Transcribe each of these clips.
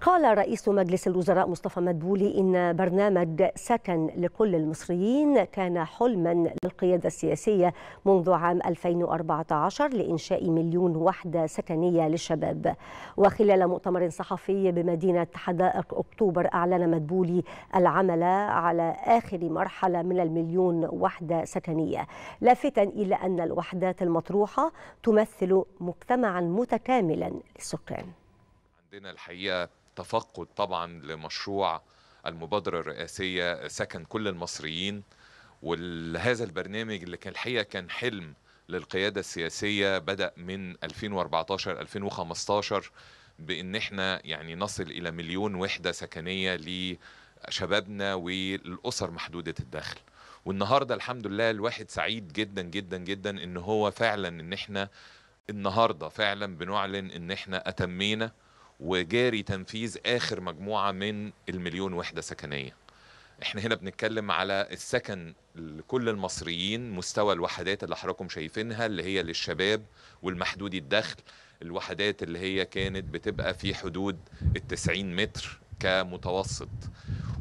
قال رئيس مجلس الوزراء مصطفى مدبولي إن برنامج سكن لكل المصريين كان حلما للقيادة السياسية منذ عام 2014 لإنشاء مليون وحدة سكنية للشباب وخلال مؤتمر صحفي بمدينة حدائق أكتوبر أعلن مدبولي العمل على آخر مرحلة من المليون وحدة سكنية لافتا إلى أن الوحدات المطروحة تمثل مجتمعا متكاملا للسكان عندنا الحقيقه التفقد طبعا لمشروع المبادرة الرئاسية سكن كل المصريين وهذا البرنامج اللي كان الحقيقة كان حلم للقيادة السياسية بدأ من 2014-2015 بأن احنا يعني نصل إلى مليون وحدة سكنية لشبابنا والأسر محدودة الدخل والنهاردة الحمد لله الواحد سعيد جدا جدا جدا ان هو فعلا ان احنا النهاردة فعلا بنعلن ان احنا اتمينا وجاري تنفيذ اخر مجموعه من المليون وحده سكنيه احنا هنا بنتكلم على السكن لكل المصريين مستوى الوحدات اللي حضراتكم شايفينها اللي هي للشباب والمحدودي الدخل الوحدات اللي هي كانت بتبقى في حدود التسعين متر كمتوسط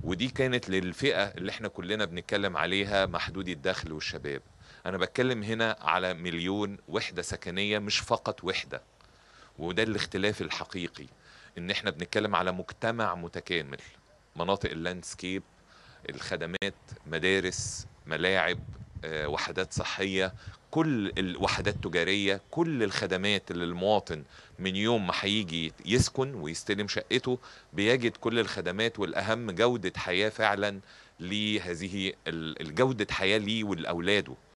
ودي كانت للفئة اللي احنا كلنا بنتكلم عليها محدودي الدخل والشباب أنا بتكلم هنا على مليون وحدة سكنية مش فقط وحدة وده الاختلاف الحقيقي ان احنا بنتكلم على مجتمع متكامل مناطق اللاندسكيب الخدمات مدارس ملاعب آه، وحدات صحيه كل الوحدات التجاريه كل الخدمات اللي المواطن من يوم ما هيجي يسكن ويستلم شقته بيجد كل الخدمات والاهم جوده حياه فعلا لهذه الجودة حياه ليه ولاولاده